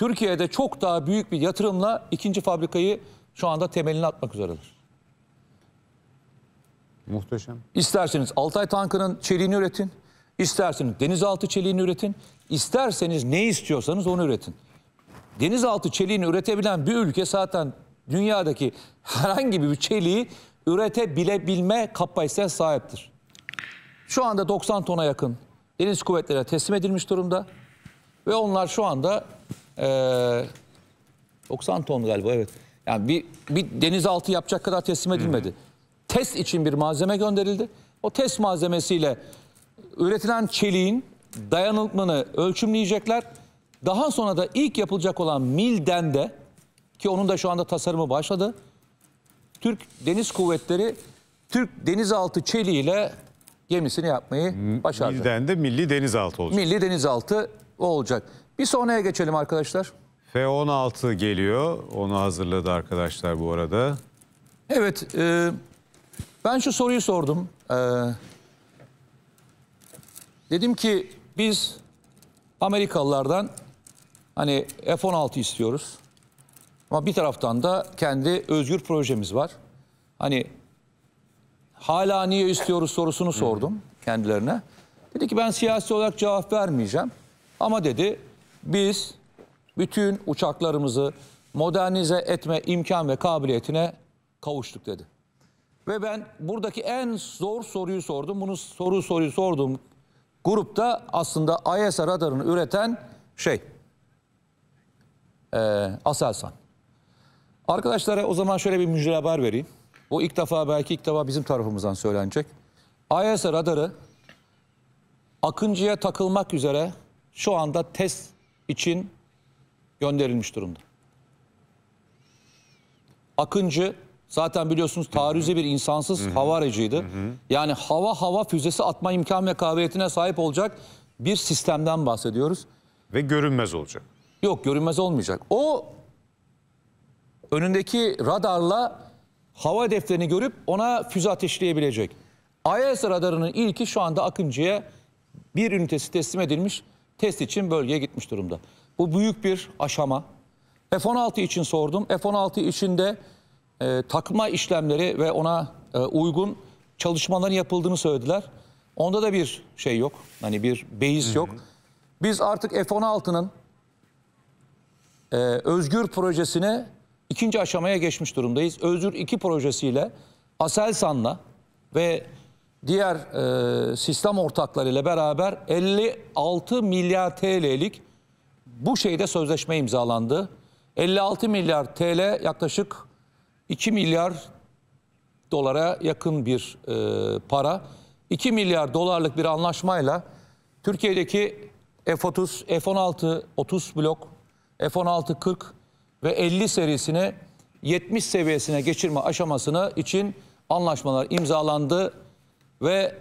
Türkiye'de çok daha büyük bir yatırımla ikinci fabrikayı şu anda temelini atmak üzeredir. Muhteşem. İsterseniz Altay tankının çeliğini üretin, isterseniz denizaltı çeliğini üretin, isterseniz ne istiyorsanız onu üretin. Denizaltı çeliğini üretebilen bir ülke zaten dünyadaki herhangi bir çeliği üretebilebilme kapasitesine sahiptir. Şu anda 90 tona yakın deniz kuvvetlerine teslim edilmiş durumda ve onlar şu anda 90 ee, ton galiba evet. Yani bir, bir denizaltı yapacak kadar teslim edilmedi. Hı. Test için bir malzeme gönderildi. O test malzemesiyle üretilen çeliğin dayanıklılığını ölçümleyecekler. Daha sonra da ilk yapılacak olan Milden de ki onun da şu anda tasarımı başladı. Türk Deniz Kuvvetleri Türk denizaltı çeliğiyle gemisini yapmayı başardı. Milden de milli denizaltı olacak. Milli denizaltı o olacak. Bir sonraya geçelim arkadaşlar. F-16 geliyor. Onu hazırladı arkadaşlar bu arada. Evet. E, ben şu soruyu sordum. E, dedim ki biz Amerikalılardan hani F-16 istiyoruz. Ama bir taraftan da kendi özgür projemiz var. Hani hala niye istiyoruz sorusunu sordum kendilerine. Dedi ki ben siyasi olarak cevap vermeyeceğim. Ama dedi biz bütün uçaklarımızı modernize etme imkan ve kabiliyetine kavuştuk dedi. Ve ben buradaki en zor soruyu sordum. Bunu soru soruyu sorduğum grupta aslında IS radarını üreten şey e, Aselsan. Arkadaşlara o zaman şöyle bir müjde haber vereyim. Bu ilk defa belki ilk defa bizim tarafımızdan söylenecek. IS radarı Akıncı'ya takılmak üzere şu anda test için gönderilmiş durumda. Akıncı zaten biliyorsunuz taarruzi bir insansız Hı-hı. hava aracıydı. Hı-hı. Yani hava hava füzesi atma imkan ve kabiliyetine sahip olacak bir sistemden bahsediyoruz. Ve görünmez olacak. Yok görünmez olmayacak. O önündeki radarla hava hedeflerini görüp ona füze ateşleyebilecek. IS e radarının ilki şu anda Akıncı'ya bir ünitesi teslim edilmiş test için bölgeye gitmiş durumda. Bu büyük bir aşama. F-16 için sordum. F-16 içinde e, takma işlemleri ve ona e, uygun çalışmaların yapıldığını söylediler. Onda da bir şey yok. Hani bir beis yok. Biz artık F-16'nın e, Özgür projesine ikinci aşamaya geçmiş durumdayız. Özgür 2 projesiyle Aselsan'la ve diğer e, sistem ortaklarıyla beraber 56 milyar TL'lik bu şeyde sözleşme imzalandı. 56 milyar TL yaklaşık 2 milyar dolara yakın bir e, para. 2 milyar dolarlık bir anlaşmayla Türkiye'deki F-30, F-16, 30 blok, F-16, 40 ve 50 serisini 70 seviyesine geçirme aşamasını için anlaşmalar imzalandı. Ve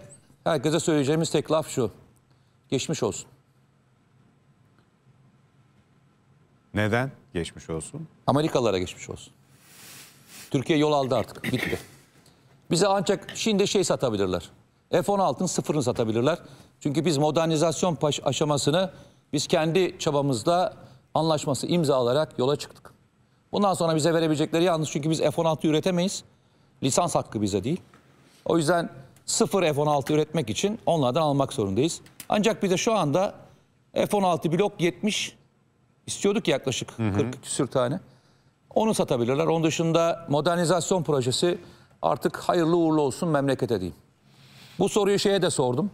herkese söyleyeceğimiz tek laf şu. Geçmiş olsun. Neden? Geçmiş olsun. Amerikalılara geçmiş olsun. Türkiye yol aldı artık. Bitti. Bize ancak şimdi şey satabilirler. F-16'ın sıfırını satabilirler. Çünkü biz modernizasyon aşamasını biz kendi çabamızda anlaşması imzalarak yola çıktık. Bundan sonra bize verebilecekleri yalnız çünkü biz F-16 üretemeyiz. Lisans hakkı bize değil. O yüzden sıfır F-16 üretmek için onlardan almak zorundayız. Ancak bize şu anda F-16 blok 70 istiyorduk yaklaşık 40 küsür tane. Onu satabilirler. Onun dışında modernizasyon projesi artık hayırlı uğurlu olsun memlekete diyeyim. Bu soruyu şeye de sordum.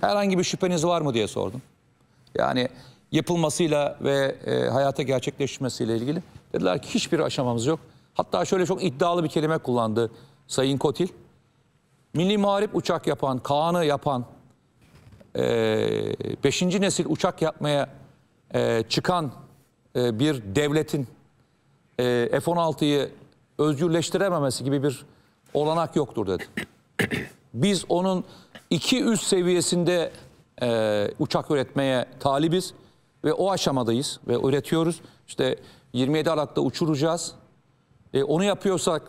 Herhangi bir şüpheniz var mı diye sordum. Yani yapılmasıyla ve e, hayata gerçekleşmesiyle ilgili dediler ki hiçbir aşamamız yok. Hatta şöyle çok iddialı bir kelime kullandı Sayın Kotil. Milli Muharip uçak yapan, Kaan'ı yapan, 5. E, nesil uçak yapmaya e, çıkan e, bir devletin F-16'yı özgürleştirememesi gibi bir olanak yoktur dedi. Biz onun iki üst seviyesinde e, uçak üretmeye talibiz ve o aşamadayız ve üretiyoruz. İşte 27 Aralık'ta uçuracağız. E, onu yapıyorsak,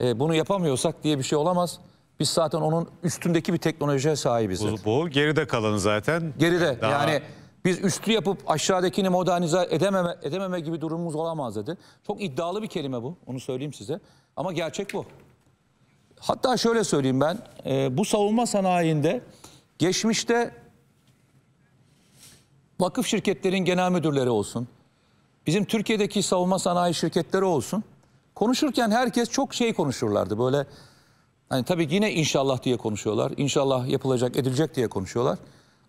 e, bunu yapamıyorsak diye bir şey olamaz. Biz zaten onun üstündeki bir teknolojiye sahibiz. Bu, bu geride kalanı zaten. Geride daha... yani biz üstü yapıp aşağıdakini modernize edememe, edememe gibi durumumuz olamaz dedi. Çok iddialı bir kelime bu onu söyleyeyim size ama gerçek bu. Hatta şöyle söyleyeyim ben e, bu savunma sanayinde geçmişte vakıf şirketlerin genel müdürleri olsun, bizim Türkiye'deki savunma sanayi şirketleri olsun konuşurken herkes çok şey konuşurlardı böyle Hani tabii yine inşallah diye konuşuyorlar. İnşallah yapılacak, edilecek diye konuşuyorlar.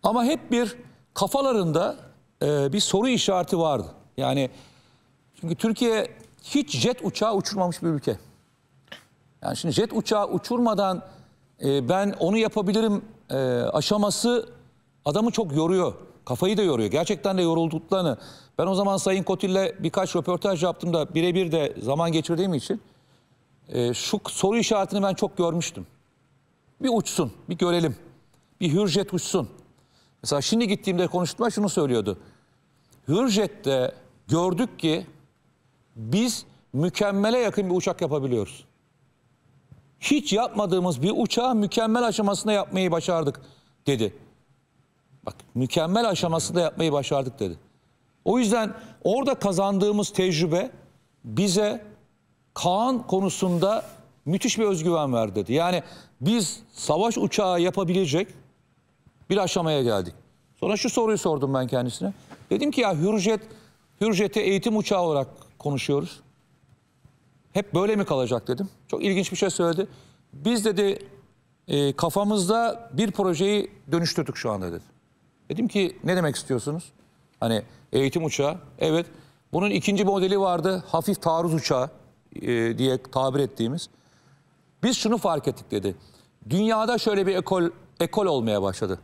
Ama hep bir kafalarında e, bir soru işareti vardı. Yani çünkü Türkiye hiç jet uçağı uçurmamış bir ülke. Yani şimdi jet uçağı uçurmadan e, ben onu yapabilirim e, aşaması adamı çok yoruyor. Kafayı da yoruyor. Gerçekten de yorulduklarını. Ben o zaman Sayın Kotil'le birkaç röportaj yaptım da birebir de zaman geçirdiğim için e, şu soru işaretini ben çok görmüştüm. Bir uçsun, bir görelim. Bir Hürjet uçsun. Mesela şimdi gittiğimde konuştuğumda şunu söylüyordu. Hürjet'te gördük ki biz mükemmele yakın bir uçak yapabiliyoruz. Hiç yapmadığımız bir uçağı mükemmel aşamasında yapmayı başardık dedi. Bak mükemmel aşamasında yapmayı başardık dedi. O yüzden orada kazandığımız tecrübe bize Kaan konusunda müthiş bir özgüven ver dedi. Yani biz savaş uçağı yapabilecek bir aşamaya geldik. Sonra şu soruyu sordum ben kendisine. Dedim ki ya Hürjet, Hürjet'i eğitim uçağı olarak konuşuyoruz. Hep böyle mi kalacak dedim. Çok ilginç bir şey söyledi. Biz dedi e, kafamızda bir projeyi dönüştürdük şu anda dedi. Dedim ki ne demek istiyorsunuz? Hani eğitim uçağı. Evet. Bunun ikinci modeli vardı. Hafif taarruz uçağı e, diye tabir ettiğimiz. Biz şunu fark ettik dedi. Dünyada şöyle bir ekol, ekol olmaya başladı.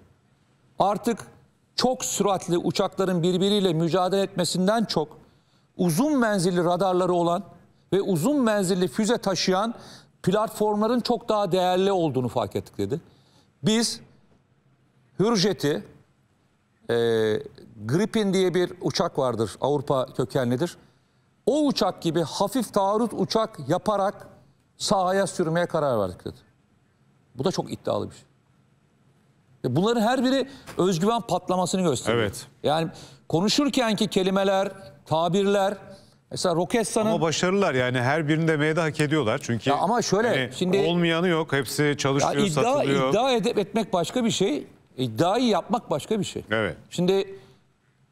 Artık çok süratli uçakların birbiriyle mücadele etmesinden çok uzun menzilli radarları olan ve uzun menzilli füze taşıyan platformların çok daha değerli olduğunu fark ettik dedi. Biz Hürjet'i, e, Gripin diye bir uçak vardır Avrupa kökenlidir o uçak gibi hafif taarruz uçak yaparak sahaya sürmeye karar verdik dedi. Bu da çok iddialı bir şey. E, bunların her biri özgüven patlamasını gösteriyor. Evet. Yani konuşurkenki kelimeler, tabirler, Mesela Roketsan'ın... Ama başarılılar yani her birini demeye de hak ediyorlar. Çünkü ya ama şöyle hani şimdi olmayanı yok. Hepsi çalışıyor, ya iddia, satılıyor. İddia edip etmek başka bir şey. İddiayı yapmak başka bir şey. Evet. Şimdi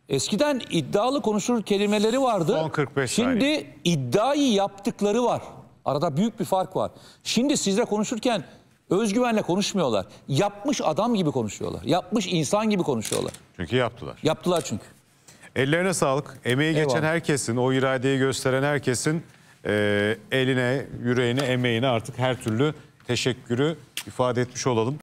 Eskiden iddialı konuşur kelimeleri vardı. Son 45 Şimdi saniye. iddiayı yaptıkları var. Arada büyük bir fark var. Şimdi sizle konuşurken özgüvenle konuşmuyorlar. Yapmış adam gibi konuşuyorlar. Yapmış insan gibi konuşuyorlar. Çünkü yaptılar. Yaptılar çünkü. Ellerine sağlık. Emeği Eyvallah. geçen herkesin, o iradeyi gösteren herkesin e, eline, yüreğine, emeğine artık her türlü teşekkürü ifade etmiş olalım.